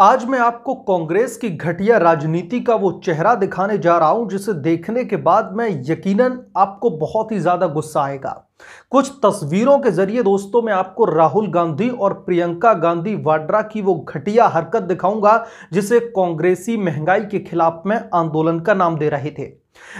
आज मैं आपको कांग्रेस की घटिया राजनीति का वो चेहरा दिखाने जा रहा हूं जिसे देखने के बाद मैं यकीनन आपको बहुत ही ज्यादा गुस्सा आएगा कुछ तस्वीरों के जरिए दोस्तों मैं आपको राहुल गांधी और प्रियंका गांधी वाड्रा की वो घटिया हरकत दिखाऊंगा जिसे कांग्रेसी महंगाई के खिलाफ में आंदोलन का नाम दे रहे थे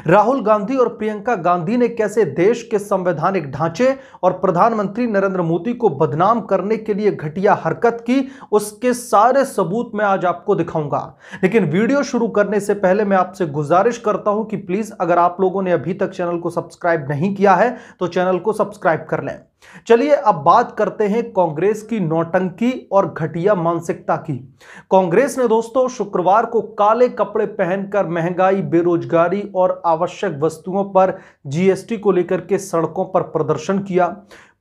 राहुल गांधी और प्रियंका गांधी ने कैसे देश के संवैधानिक ढांचे और प्रधानमंत्री नरेंद्र मोदी को बदनाम करने के लिए घटिया हरकत की उसके सारे सबूत मैं आज आपको दिखाऊंगा लेकिन वीडियो शुरू करने से पहले मैं आपसे गुजारिश करता हूं कि प्लीज अगर आप लोगों ने अभी तक चैनल को सब्सक्राइब नहीं किया है तो चैनल को सब्सक्राइब कर लें चलिए अब बात करते हैं कांग्रेस की नौटंकी और घटिया मानसिकता की कांग्रेस ने दोस्तों शुक्रवार को काले कपड़े पहनकर महंगाई बेरोजगारी और आवश्यक वस्तुओं पर जीएसटी को लेकर के सड़कों पर प्रदर्शन किया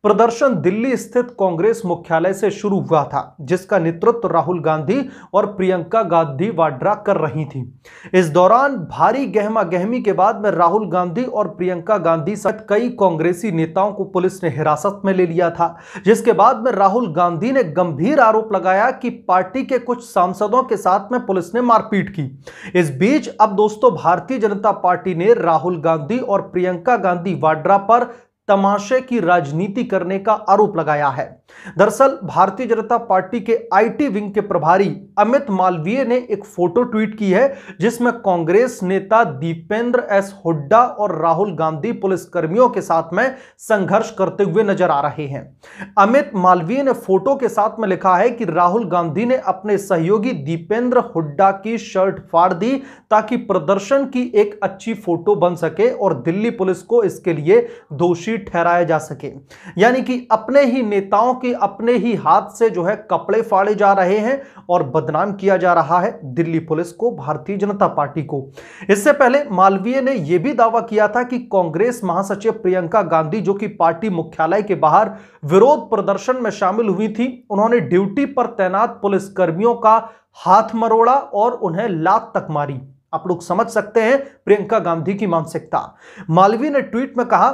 प्रदर्शन दिल्ली स्थित कांग्रेस मुख्यालय से शुरू हुआ था जिसका नेतृत्व राहुल गांधी और प्रियंका गांधी वाड्रा कर रही थी इस दौरान भारी गहमा गहमी के बाद में राहुल गांधी और प्रियंका गांधी सहित कई कांग्रेसी नेताओं को पुलिस ने हिरासत में ले लिया था जिसके बाद में राहुल गांधी ने गंभीर आरोप लगाया कि पार्टी के कुछ सांसदों के साथ में पुलिस ने मारपीट की इस बीच अब दोस्तों भारतीय जनता पार्टी ने राहुल गांधी और प्रियंका गांधी वाड्रा पर तमाशे की राजनीति करने का आरोप लगाया है दरअसल भारतीय जनता पार्टी के आईटी विंग के प्रभारी अमित मालवीय ने एक फोटो ट्वीट की है जिसमें कांग्रेस नेता दीपेंद्र एस हुड्डा और राहुल गांधी पुलिसकर्मियों के साथ में संघर्ष करते हुए नजर आ रहे हैं अमित मालवीय ने फोटो के साथ में लिखा है कि राहुल गांधी ने अपने सहयोगी दीपेंद्र हुड्डा की शर्ट फाड़ दी ताकि प्रदर्शन की एक अच्छी फोटो बन सके और दिल्ली पुलिस को इसके लिए दोषी ठहराया जा सके यानी कि अपने ही नेताओं कि अपने ही हाथ से जो है कपड़े फाड़े जा रहे हैं और बदनाम किया जा रहा है दिल्ली पुलिस को भारतीय जनता पार्टी को इससे पहले मालवीय ने यह भी दावा किया था कि कांग्रेस महासचिव प्रियंका गांधी जो कि पार्टी मुख्यालय के बाहर विरोध प्रदर्शन में शामिल हुई थी उन्होंने ड्यूटी पर तैनात पुलिसकर्मियों का हाथ मरोड़ा और उन्हें लात तक मारी आप लोग समझ सकते हैं प्रियंका गांधी की मानसिकता मालवीय ने ट्वीट में कहा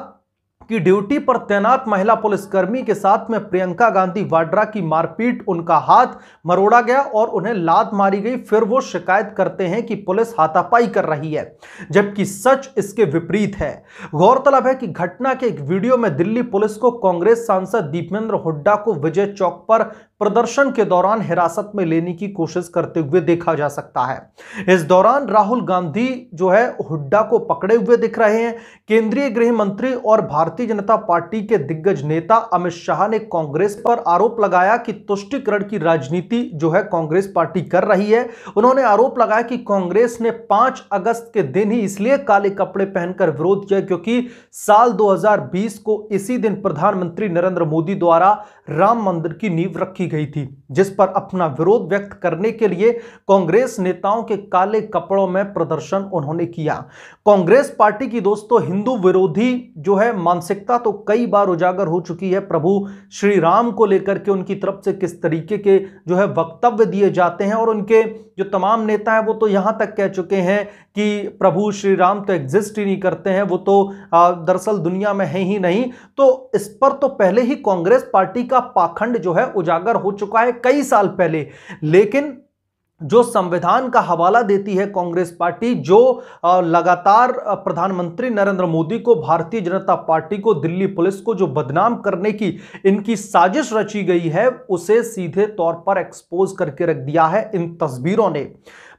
कि ड्यूटी पर तैनात महिला पुलिसकर्मी के साथ में प्रियंका गांधी वाड्रा की मारपीट उनका हाथ मरोड़ा गया और उन्हें लात मारी गई फिर वो शिकायत करते हैं कि पुलिस हाथापाई कर रही है जबकि सच इसके विपरीत है गौरतलब है कि घटना के एक वीडियो में दिल्ली पुलिस को कांग्रेस सांसद दीपेंद्र हुड्डा को विजय चौक पर प्रदर्शन के दौरान हिरासत में लेने की कोशिश करते हुए देखा जा सकता है इस दौरान राहुल गांधी जो है हुड्डा को पकड़े हुए दिख रहे हैं केंद्रीय गृह मंत्री और भारतीय भारतीय जनता पार्टी के दिग्गज नेता अमित शाह ने कांग्रेस पर आरोप लगाया कि तुष्टिकरण की राजनीति जो है कांग्रेस पार्टी कर रही है उन्होंने आरोप लगाया कि कांग्रेस ने 5 अगस्त के दिन ही इसलिए काले कपड़े पहनकर विरोध किया क्योंकि साल 2020 को इसी दिन प्रधानमंत्री नरेंद्र मोदी द्वारा राम मंदिर की नींव रखी गई थी जिस पर अपना विरोध व्यक्त करने के लिए कांग्रेस नेताओं के काले कपड़ों में प्रदर्शन उन्होंने किया कांग्रेस पार्टी की दोस्तों हिंदू विरोधी जो है मानसिक मानसिकता तो कई बार उजागर हो चुकी है प्रभु श्री राम को लेकर के उनकी तरफ से किस तरीके के जो है वक्तव्य दिए जाते हैं और उनके जो तमाम नेता हैं वो तो यहाँ तक कह चुके हैं कि प्रभु श्री राम तो एग्जिस्ट ही नहीं करते हैं वो तो दरअसल दुनिया में है ही नहीं तो इस पर तो पहले ही कांग्रेस पार्टी का पाखंड जो है उजागर हो चुका है कई साल पहले लेकिन जो संविधान का हवाला देती है कांग्रेस पार्टी जो लगातार प्रधानमंत्री नरेंद्र मोदी को भारतीय जनता पार्टी को दिल्ली पुलिस को जो बदनाम करने की इनकी साजिश रची गई है उसे सीधे तौर पर एक्सपोज करके रख दिया है इन तस्वीरों ने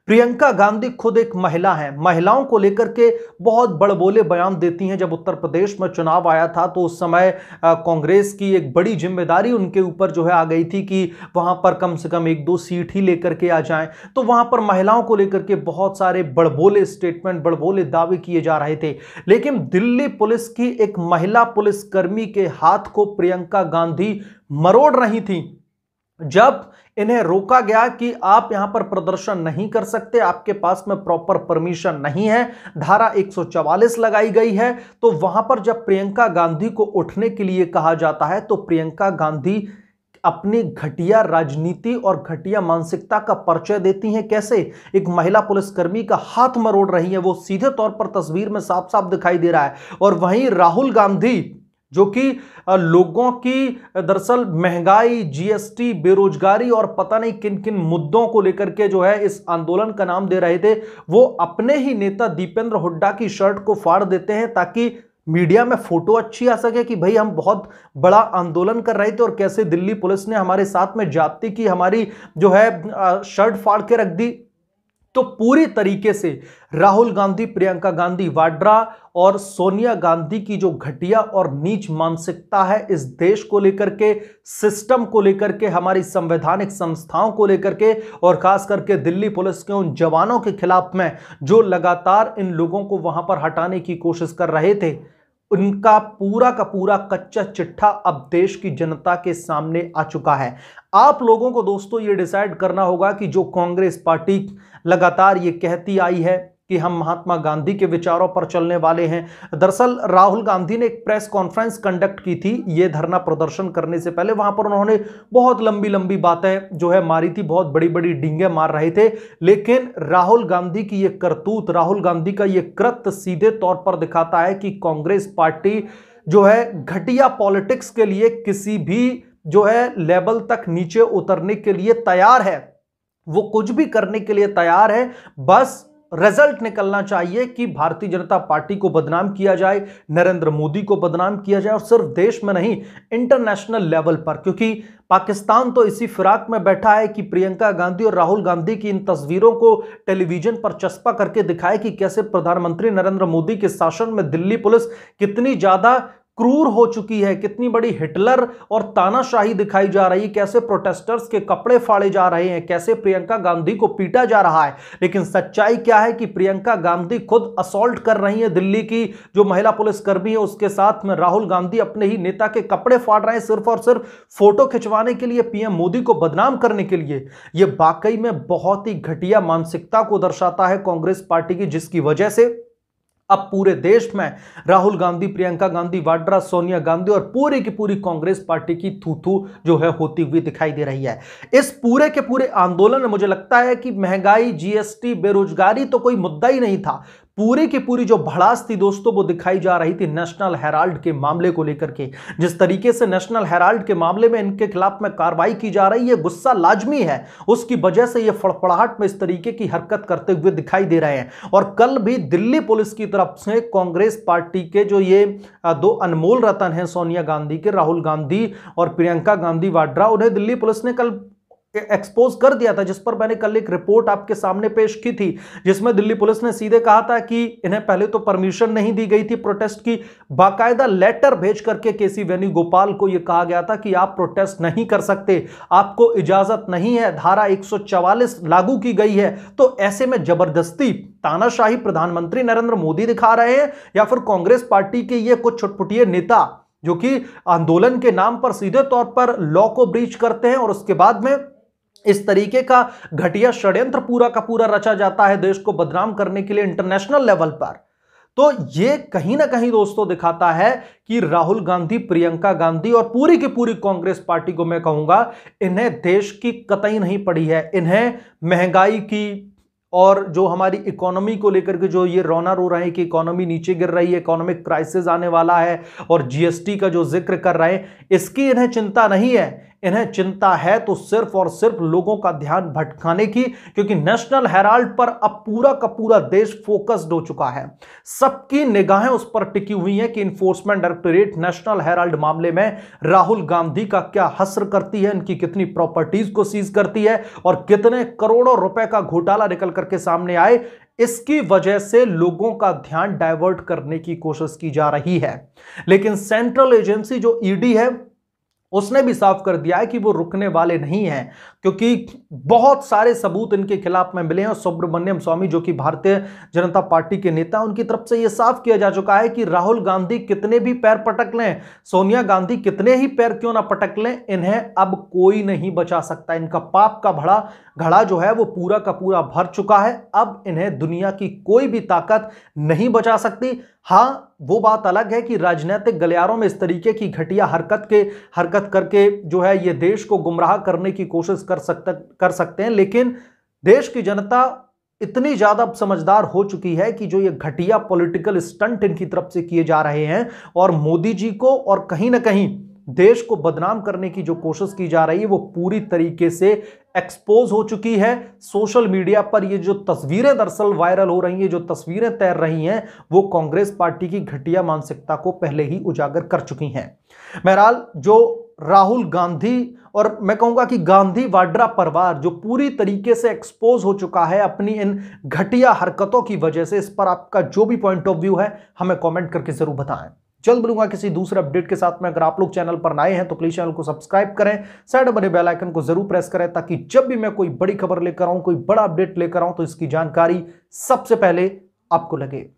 प्रियंका गांधी खुद एक महिला हैं महिलाओं को लेकर के बहुत बड़बोले बयान देती हैं जब उत्तर प्रदेश में चुनाव आया था तो उस समय कांग्रेस की एक बड़ी जिम्मेदारी उनके ऊपर जो है आ गई थी कि वहां पर कम से कम एक दो सीट ही लेकर के आ जाएं तो वहां पर महिलाओं को लेकर के बहुत सारे बड़बोले स्टेटमेंट बड़बोले दावे किए जा रहे थे लेकिन दिल्ली पुलिस की एक महिला पुलिसकर्मी के हाथ को प्रियंका गांधी मरोड़ रही थी जब इन्हें रोका गया कि आप यहां पर प्रदर्शन नहीं कर सकते आपके पास में प्रॉपर परमिशन नहीं है धारा 144 लगाई गई है तो वहां पर जब प्रियंका गांधी को उठने के लिए कहा जाता है तो प्रियंका गांधी अपनी घटिया राजनीति और घटिया मानसिकता का परिचय देती हैं कैसे एक महिला पुलिसकर्मी का हाथ मरोड़ रही है वो सीधे तौर पर तस्वीर में साफ साफ दिखाई दे रहा है और वहीं राहुल गांधी जो कि लोगों की दरअसल महंगाई जीएसटी बेरोजगारी और पता नहीं किन किन मुद्दों को लेकर के जो है इस आंदोलन का नाम दे रहे थे वो अपने ही नेता दीपेंद्र हुड्डा की शर्ट को फाड़ देते हैं ताकि मीडिया में फोटो अच्छी आ सके कि भाई हम बहुत बड़ा आंदोलन कर रहे थे और कैसे दिल्ली पुलिस ने हमारे साथ में जाति की हमारी जो है शर्ट फाड़ के रख दी तो पूरी तरीके से राहुल गांधी प्रियंका गांधी वाड्रा और सोनिया गांधी की जो घटिया और नीच मानसिकता है इस देश को लेकर के सिस्टम को लेकर के हमारी संवैधानिक संस्थाओं को लेकर के और खास करके दिल्ली पुलिस के उन जवानों के खिलाफ में जो लगातार इन लोगों को वहां पर हटाने की कोशिश कर रहे थे उनका पूरा का पूरा कच्चा चिट्ठा अब देश की जनता के सामने आ चुका है आप लोगों को दोस्तों ये डिसाइड करना होगा कि जो कांग्रेस पार्टी लगातार ये कहती आई है कि हम महात्मा गांधी के विचारों पर चलने वाले हैं दरअसल राहुल गांधी ने एक प्रेस कॉन्फ्रेंस कंडक्ट की थी ये धरना प्रदर्शन करने से पहले वहां पर उन्होंने बहुत लंबी लंबी बातें जो है मारी थी बहुत बड़ी बड़ी डींगे मार रहे थे लेकिन राहुल गांधी की ये करतूत राहुल गांधी का ये कृत सीधे तौर पर दिखाता है कि कांग्रेस पार्टी जो है घटिया पॉलिटिक्स के लिए किसी भी जो है लेवल तक नीचे उतरने के लिए तैयार है वो कुछ भी करने के लिए तैयार है बस रिजल्ट निकलना चाहिए कि भारतीय जनता पार्टी को बदनाम किया जाए नरेंद्र मोदी को बदनाम किया जाए और सिर्फ देश में नहीं इंटरनेशनल लेवल पर क्योंकि पाकिस्तान तो इसी फिराक में बैठा है कि प्रियंका गांधी और राहुल गांधी की इन तस्वीरों को टेलीविजन पर चस्पा करके दिखाए कि कैसे प्रधानमंत्री नरेंद्र मोदी के शासन में दिल्ली पुलिस कितनी ज़्यादा क्रूर हो चुकी है कितनी बड़ी हिटलर और तानाशाही दिखाई जा रही है कैसे प्रोटेस्टर्स के कपड़े फाड़े जा रहे हैं कैसे प्रियंका गांधी को पीटा जा रहा है लेकिन सच्चाई क्या है कि प्रियंका गांधी खुद असोल्ट कर रही है दिल्ली की जो महिला पुलिसकर्मी है उसके साथ में राहुल गांधी अपने ही नेता के कपड़े फाड़ रहे हैं सिर्फ और सिर्फ फोटो खिंचवाने के लिए पीएम मोदी को बदनाम करने के लिए यह वाकई में बहुत ही घटिया मानसिकता को दर्शाता है कांग्रेस पार्टी की जिसकी वजह से अब पूरे देश में राहुल गांधी प्रियंका गांधी वाड्रा सोनिया गांधी और पूरी की पूरी कांग्रेस पार्टी की थूथू जो है होती हुई दिखाई दे रही है इस पूरे के पूरे आंदोलन में मुझे लगता है कि महंगाई जीएसटी बेरोजगारी तो कोई मुद्दा ही नहीं था पूरे की पूरी जो भड़ास थी दोस्तों वो दिखाई जा रही थी नेशनल हेराल्ड के मामले को लेकर के जिस तरीके से नेशनल हेराल्ड के मामले में इनके खिलाफ में कार्रवाई की जा रही है गुस्सा लाजमी है उसकी वजह से ये फड़फड़ाहट में इस तरीके की हरकत करते हुए दिखाई दे रहे हैं और कल भी दिल्ली पुलिस की तरफ से कांग्रेस पार्टी के जो ये दो अनमोल रतन हैं सोनिया गांधी के राहुल गांधी और प्रियंका गांधी वाड्रा उन्हें दिल्ली पुलिस ने कल एक्सपोज कर दिया था जिस पर मैंने कल एक रिपोर्ट आपके सामने पेश की थी जिसमें दिल्ली पुलिस ने सीधे कहा था कि इन्हें पहले तो परमिशन नहीं दी गई थी प्रोटेस्ट की बाकायदा लेटर भेज करके केसी वेणुगोपाल को यह कहा गया था कि आप प्रोटेस्ट नहीं कर सकते आपको इजाजत नहीं है धारा 144 लागू की गई है तो ऐसे में जबरदस्ती तानाशाही प्रधानमंत्री नरेंद्र मोदी दिखा रहे हैं या फिर कांग्रेस पार्टी के ये कुछ छुटपुटिए नेता जो कि आंदोलन के नाम पर सीधे तौर पर लॉ को ब्रीच करते हैं और उसके बाद में इस तरीके का घटिया षड्यंत्र पूरा का पूरा रचा जाता है देश को बदनाम करने के लिए इंटरनेशनल लेवल पर तो ये कहीं ना कहीं दोस्तों दिखाता है कि राहुल गांधी प्रियंका गांधी और पूरी की पूरी कांग्रेस पार्टी को मैं कहूंगा इन्हें देश की कतई नहीं पड़ी है इन्हें महंगाई की और जो हमारी इकोनॉमी को लेकर के जो ये रोना रो रहे हैं कि इकोनॉमी नीचे गिर रही है इकोनॉमिक क्राइसिस आने वाला है और जीएसटी का जो जिक्र कर रहे हैं इसकी इन्हें चिंता नहीं है इन्हें चिंता है तो सिर्फ और सिर्फ लोगों का ध्यान भटकाने की क्योंकि नेशनल हेराल्ड पर अब पूरा का पूरा देश फोकस्ड हो चुका है सबकी निगाहें उस पर टिकी हुई हैं कि इन्फोर्समेंट डायरेक्टोरेट नेशनल हेराल्ड मामले में राहुल गांधी का क्या हसर करती है इनकी कितनी प्रॉपर्टीज को सीज करती है और कितने करोड़ों रुपए का घोटाला निकल करके सामने आए इसकी वजह से लोगों का ध्यान डाइवर्ट करने की कोशिश की जा रही है लेकिन सेंट्रल एजेंसी जो ईडी e है उसने भी साफ कर दिया है कि वो रुकने वाले नहीं हैं क्योंकि बहुत सारे सबूत इनके खिलाफ में मिले हैं और सुब्रमण्यम स्वामी जो कि भारतीय जनता पार्टी के नेता उनकी तरफ से ये साफ किया जा चुका है कि राहुल गांधी कितने भी पैर पटक लें सोनिया गांधी कितने ही पैर क्यों ना पटक लें इन्हें अब कोई नहीं बचा सकता इनका पाप का भड़ा घड़ा जो है वो पूरा का पूरा भर चुका है अब इन्हें दुनिया की कोई भी ताकत नहीं बचा सकती हाँ वो बात अलग है कि राजनीतिक गलियारों में इस तरीके की घटिया हरकत के हरकत मेहनत करके जो है ये देश को गुमराह करने की कोशिश कर सकते कर सकते हैं लेकिन देश की जनता इतनी ज़्यादा समझदार हो चुकी है कि जो ये घटिया पॉलिटिकल स्टंट इनकी तरफ से किए जा रहे हैं और मोदी जी को और कहीं ना कहीं देश को बदनाम करने की जो कोशिश की जा रही है वो पूरी तरीके से एक्सपोज हो चुकी है सोशल मीडिया पर ये जो तस्वीरें दरअसल वायरल हो रही हैं जो तस्वीरें तैर रही हैं वो कांग्रेस पार्टी की घटिया मानसिकता को पहले ही उजागर कर चुकी हैं बहरहाल जो राहुल गांधी और मैं कहूंगा कि गांधी वाड्रा परिवार जो पूरी तरीके से एक्सपोज हो चुका है अपनी इन घटिया हरकतों की वजह से इस पर आपका जो भी पॉइंट ऑफ व्यू है हमें कमेंट करके ज़रूर बताएं जल्द मिलूंगा किसी दूसरे अपडेट के साथ में अगर आप लोग चैनल पर नए हैं तो प्लीज चैनल को सब्सक्राइब करें साइड बने बेलाइकन को जरूर प्रेस करें ताकि जब भी मैं कोई बड़ी खबर लेकर आऊं कोई बड़ा अपडेट लेकर आऊं तो इसकी जानकारी सबसे पहले आपको लगे